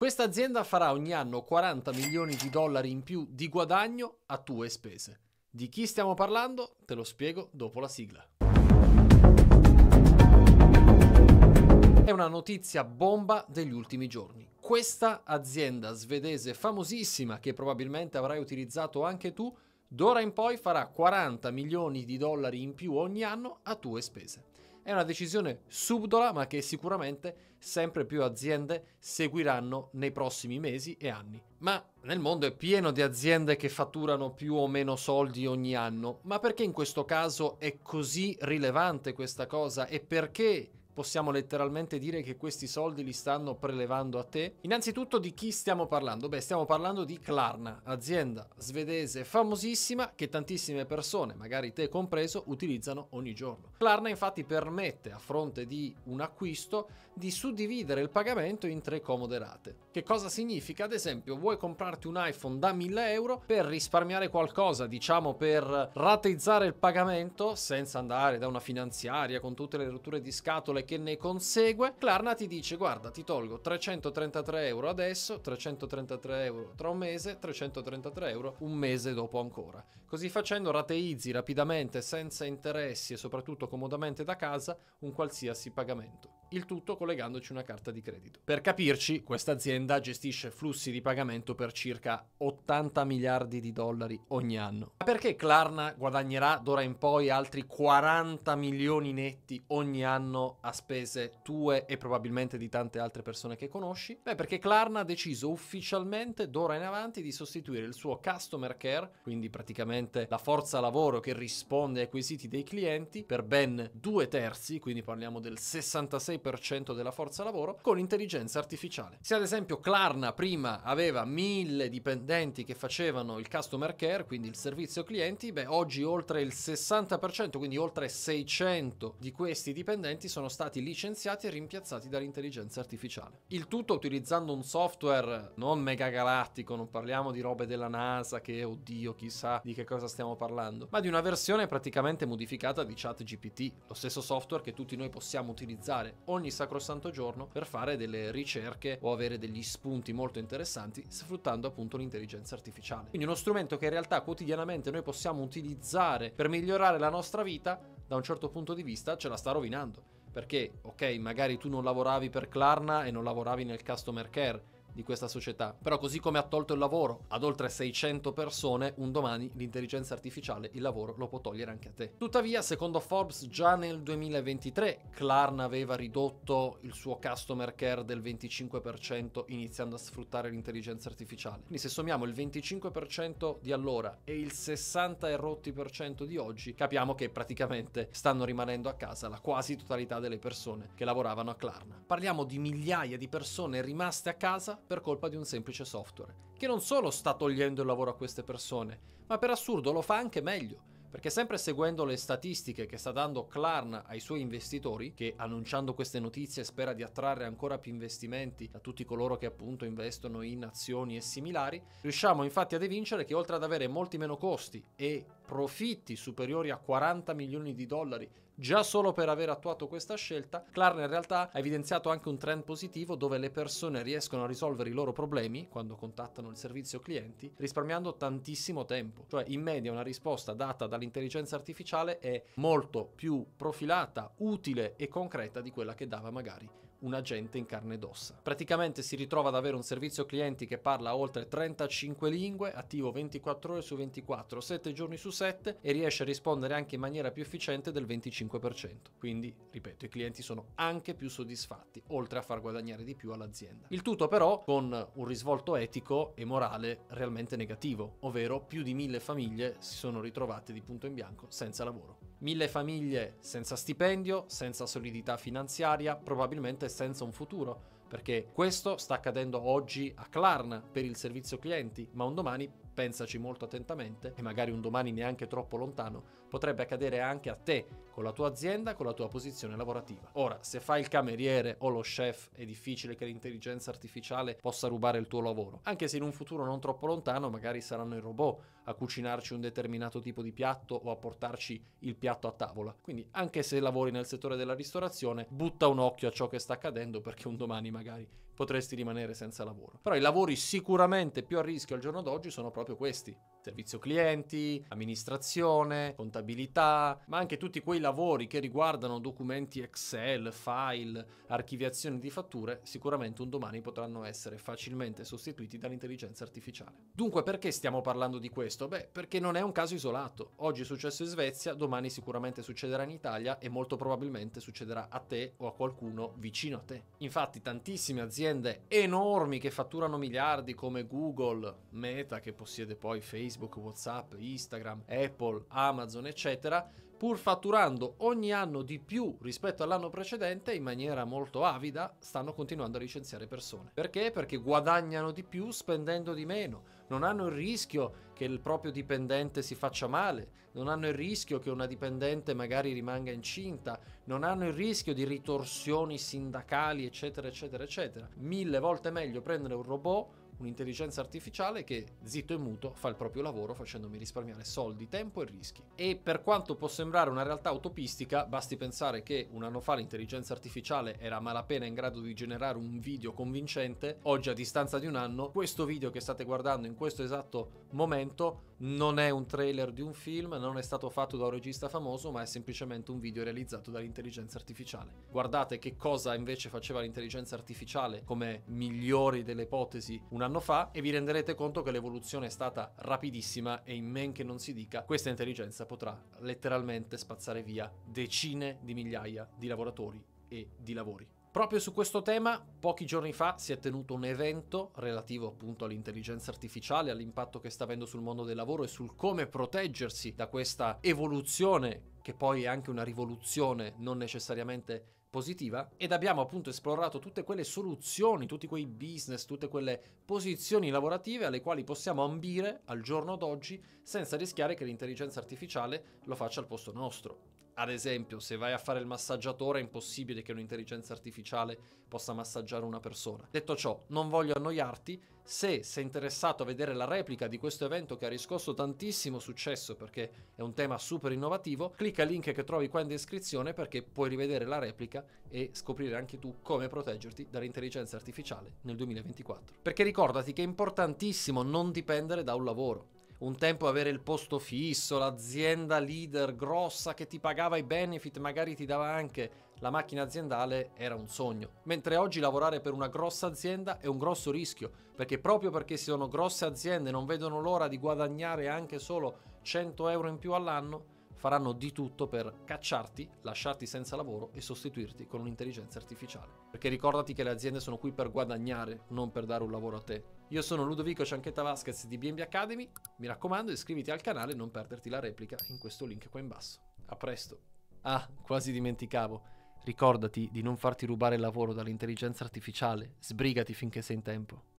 Questa azienda farà ogni anno 40 milioni di dollari in più di guadagno a tue spese. Di chi stiamo parlando? Te lo spiego dopo la sigla. È una notizia bomba degli ultimi giorni. Questa azienda svedese famosissima che probabilmente avrai utilizzato anche tu, d'ora in poi farà 40 milioni di dollari in più ogni anno a tue spese. È una decisione subdola ma che sicuramente sempre più aziende seguiranno nei prossimi mesi e anni. Ma nel mondo è pieno di aziende che fatturano più o meno soldi ogni anno, ma perché in questo caso è così rilevante questa cosa e perché possiamo letteralmente dire che questi soldi li stanno prelevando a te? Innanzitutto di chi stiamo parlando? Beh, stiamo parlando di Klarna, azienda svedese famosissima che tantissime persone, magari te compreso, utilizzano ogni giorno. Klarna infatti permette, a fronte di un acquisto, di suddividere il pagamento in tre comode rate. Che cosa significa? Ad esempio, vuoi comprarti un iPhone da 1000 euro per risparmiare qualcosa, diciamo per rateizzare il pagamento senza andare da una finanziaria con tutte le rotture di scatole che ne consegue. Klarna ti dice guarda ti tolgo 333 euro adesso, 333 euro tra un mese, 333 euro un mese dopo ancora. Così facendo rateizzi rapidamente, senza interessi e soprattutto comodamente da casa, un qualsiasi pagamento il tutto collegandoci una carta di credito. Per capirci, questa azienda gestisce flussi di pagamento per circa 80 miliardi di dollari ogni anno. Ma perché Klarna guadagnerà d'ora in poi altri 40 milioni netti ogni anno a spese tue e probabilmente di tante altre persone che conosci? Beh, perché Klarna ha deciso ufficialmente d'ora in avanti di sostituire il suo customer care, quindi praticamente la forza lavoro che risponde ai quesiti dei clienti, per ben due terzi, quindi parliamo del 66% 6% della forza lavoro con intelligenza artificiale. Se ad esempio Klarna prima aveva mille dipendenti che facevano il customer care, quindi il servizio clienti, beh oggi oltre il 60%, quindi oltre 600 di questi dipendenti sono stati licenziati e rimpiazzati dall'intelligenza artificiale. Il tutto utilizzando un software non megagalattico, non parliamo di robe della NASA che oddio chissà di che cosa stiamo parlando, ma di una versione praticamente modificata di ChatGPT, lo stesso software che tutti noi possiamo utilizzare ogni sacrosanto giorno per fare delle ricerche o avere degli spunti molto interessanti sfruttando appunto l'intelligenza artificiale. Quindi uno strumento che in realtà quotidianamente noi possiamo utilizzare per migliorare la nostra vita, da un certo punto di vista ce la sta rovinando. Perché, ok, magari tu non lavoravi per Klarna e non lavoravi nel customer care, di questa società. Però così come ha tolto il lavoro ad oltre 600 persone, un domani l'intelligenza artificiale il lavoro lo può togliere anche a te. Tuttavia, secondo Forbes, già nel 2023 Klarna aveva ridotto il suo customer care del 25% iniziando a sfruttare l'intelligenza artificiale. Quindi se sommiamo il 25% di allora e il 60 e rotti per cento di oggi, capiamo che praticamente stanno rimanendo a casa la quasi totalità delle persone che lavoravano a Klarna. Parliamo di migliaia di persone rimaste a casa per colpa di un semplice software, che non solo sta togliendo il lavoro a queste persone, ma per assurdo lo fa anche meglio, perché sempre seguendo le statistiche che sta dando Klarn ai suoi investitori, che annunciando queste notizie spera di attrarre ancora più investimenti da tutti coloro che appunto investono in azioni e similari, riusciamo infatti ad evincere che oltre ad avere molti meno costi e profitti superiori a 40 milioni di dollari già solo per aver attuato questa scelta, Klarna in realtà ha evidenziato anche un trend positivo dove le persone riescono a risolvere i loro problemi quando contattano il servizio clienti risparmiando tantissimo tempo. Cioè in media una risposta data dall'intelligenza artificiale è molto più profilata, utile e concreta di quella che dava magari un agente in carne ed ossa. Praticamente si ritrova ad avere un servizio clienti che parla oltre 35 lingue, attivo 24 ore su 24, 7 giorni su 7 e riesce a rispondere anche in maniera più efficiente del 25%. Quindi, ripeto, i clienti sono anche più soddisfatti, oltre a far guadagnare di più all'azienda. Il tutto però con un risvolto etico e morale realmente negativo, ovvero più di mille famiglie si sono ritrovate di punto in bianco senza lavoro. Mille famiglie senza stipendio, senza solidità finanziaria, probabilmente senza un futuro, perché questo sta accadendo oggi a Klarna per il servizio clienti, ma un domani, pensaci molto attentamente, e magari un domani neanche troppo lontano, potrebbe accadere anche a te con la tua azienda, con la tua posizione lavorativa. Ora, se fai il cameriere o lo chef, è difficile che l'intelligenza artificiale possa rubare il tuo lavoro, anche se in un futuro non troppo lontano magari saranno i robot a cucinarci un determinato tipo di piatto o a portarci il piatto a tavola. Quindi anche se lavori nel settore della ristorazione, butta un occhio a ciò che sta accadendo perché un domani magari potresti rimanere senza lavoro. Però i lavori sicuramente più a rischio al giorno d'oggi sono proprio questi, servizio clienti, amministrazione, contabilità, ma anche tutti quei lavori che riguardano documenti Excel, file, archiviazione di fatture, sicuramente un domani potranno essere facilmente sostituiti dall'intelligenza artificiale. Dunque perché stiamo parlando di questo? Beh, perché non è un caso isolato. Oggi è successo in Svezia, domani sicuramente succederà in Italia e molto probabilmente succederà a te o a qualcuno vicino a te. Infatti tantissime aziende enormi che fatturano miliardi come Google, Meta che possiede poi Facebook, Facebook, WhatsApp, Instagram, Apple, Amazon, eccetera, pur fatturando ogni anno di più rispetto all'anno precedente in maniera molto avida, stanno continuando a licenziare persone. Perché? Perché guadagnano di più spendendo di meno, non hanno il rischio che il proprio dipendente si faccia male, non hanno il rischio che una dipendente magari rimanga incinta, non hanno il rischio di ritorsioni sindacali, eccetera, eccetera, eccetera. Mille volte meglio prendere un robot un'intelligenza artificiale che zitto e muto fa il proprio lavoro facendomi risparmiare soldi, tempo e rischi. E per quanto può sembrare una realtà utopistica, basti pensare che un anno fa l'intelligenza artificiale era a malapena in grado di generare un video convincente, oggi a distanza di un anno questo video che state guardando in questo esatto momento non è un trailer di un film, non è stato fatto da un regista famoso, ma è semplicemente un video realizzato dall'intelligenza artificiale. Guardate che cosa invece faceva l'intelligenza artificiale come migliori delle ipotesi un anno fa e vi renderete conto che l'evoluzione è stata rapidissima e in men che non si dica, questa intelligenza potrà letteralmente spazzare via decine di migliaia di lavoratori e di lavori. Proprio su questo tema, pochi giorni fa si è tenuto un evento relativo appunto all'intelligenza artificiale, all'impatto che sta avendo sul mondo del lavoro e sul come proteggersi da questa evoluzione, che poi è anche una rivoluzione non necessariamente positiva, ed abbiamo appunto esplorato tutte quelle soluzioni, tutti quei business, tutte quelle posizioni lavorative alle quali possiamo ambire al giorno d'oggi senza rischiare che l'intelligenza artificiale lo faccia al posto nostro. Ad esempio, se vai a fare il massaggiatore è impossibile che un'intelligenza artificiale possa massaggiare una persona. Detto ciò, non voglio annoiarti, se sei interessato a vedere la replica di questo evento che ha riscosso tantissimo successo perché è un tema super innovativo, clicca il link che trovi qua in descrizione perché puoi rivedere la replica e scoprire anche tu come proteggerti dall'intelligenza artificiale nel 2024. Perché ricordati che è importantissimo non dipendere da un lavoro un tempo avere il posto fisso, l'azienda leader grossa che ti pagava i benefit, magari ti dava anche la macchina aziendale, era un sogno. Mentre oggi lavorare per una grossa azienda è un grosso rischio, perché proprio perché sono grosse aziende e non vedono l'ora di guadagnare anche solo 100 euro in più all'anno, faranno di tutto per cacciarti, lasciarti senza lavoro e sostituirti con un'intelligenza artificiale. Perché ricordati che le aziende sono qui per guadagnare, non per dare un lavoro a te. Io sono Ludovico Cianchetta Vasquez di BNB Academy, mi raccomando iscriviti al canale e non perderti la replica in questo link qua in basso. A presto. Ah, quasi dimenticavo. Ricordati di non farti rubare il lavoro dall'intelligenza artificiale, sbrigati finché sei in tempo.